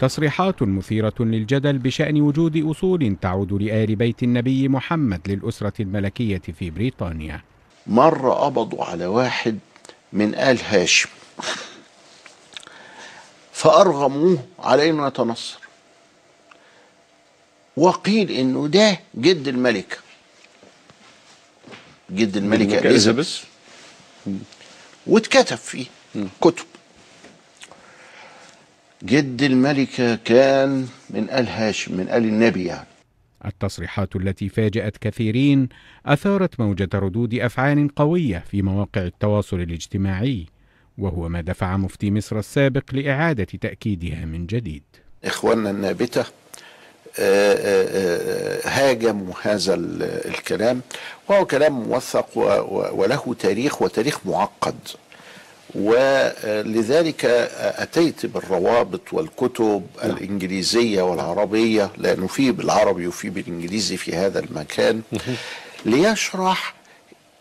تصريحات مثيرة للجدل بشأن وجود أصول تعود لآل بيت النبي محمد للأسرة الملكية في بريطانيا مرة قبضوا على واحد من آل هاشم فأرغموه على أن يتنصر وقيل إنه ده جد الملكة جد الملكة إليزابيث واتكتب فيه كتب جد الملكة كان من آل هاشم من آل النبي يعني التصريحات التي فاجأت كثيرين أثارت موجة ردود أفعال قوية في مواقع التواصل الاجتماعي وهو ما دفع مفتي مصر السابق لإعادة تأكيدها من جديد إخواننا النابتة آه، آه، آه، هاجموا هذا الكلام وهو كلام موثق وله تاريخ وتاريخ معقد ولذلك أتيت بالروابط والكتب نعم. الإنجليزية والعربية لأنه في بالعربي وفي بالإنجليزي في هذا المكان ليشرح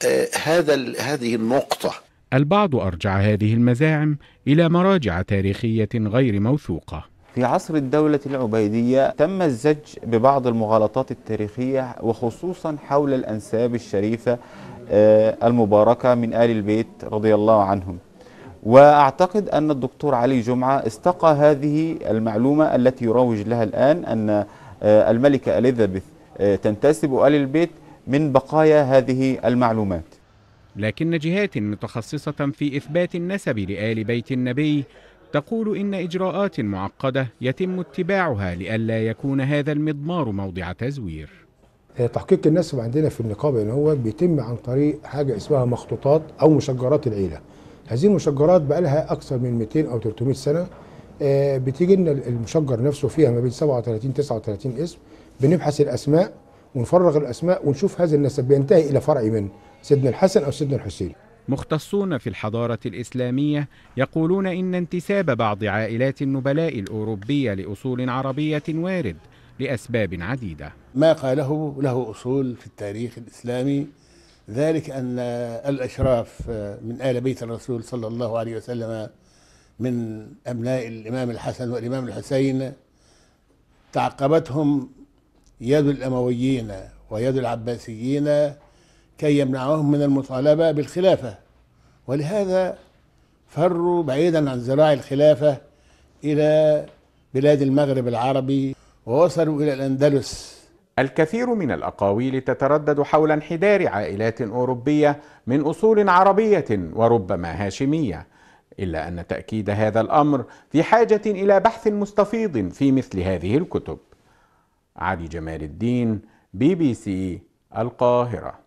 آه، هذا هذه النقطة البعض أرجع هذه المزاعم إلى مراجع تاريخية غير موثوقة في عصر الدولة العبيدية تم الزج ببعض المغالطات التاريخية وخصوصا حول الأنساب الشريفة آه، المباركة من آل البيت رضي الله عنهم وأعتقد أن الدكتور علي جمعة استقى هذه المعلومة التي يروج لها الآن أن آه، الملكة إليزابيث آه، تنتسب آل البيت من بقايا هذه المعلومات لكن جهات متخصصة في إثبات النسب لآل بيت النبي تقول إن إجراءات معقدة يتم اتباعها لئلا يكون هذا المضمار موضع تزوير آه، تحقيق النسب عندنا في النقابة إن هو بيتم عن طريق حاجة اسمها مخطوطات أو مشجرات العيلة هذه المشجرات بقى لها اكثر من 200 او 300 سنه آه، بتيجي لنا المشجر نفسه فيها ما بين 37 39 اسم بنبحث الاسماء ونفرغ الاسماء ونشوف هذا النسب بينتهي الى فرع من سيدنا الحسن او سيدنا الحسين مختصون في الحضارة الإسلامية يقولون إن انتساب بعض عائلات النبلاء الأوروبية لأصول عربية وارد لأسباب عديدة ما قاله له أصول في التاريخ الإسلامي ذلك أن الأشراف آه، من آل بيت الرسول صلى الله عليه وسلم من أبناء الإمام الحسن والإمام الحسين تعقبتهم يد الأمويين ويد العباسيين كي يمنعوهم من المطالبة بالخلافة ولهذا فروا بعيدا عن ذراع الخلافة إلى بلاد المغرب العربي ووصلوا إلى الأندلس الكثير من الأقاويل تتردد حول انحدار عائلات أوروبية من أصول عربية وربما هاشمية إلا أن تأكيد هذا الأمر في حاجة إلى بحث مستفيض في مثل هذه الكتب علي جمال الدين بي بي سي القاهره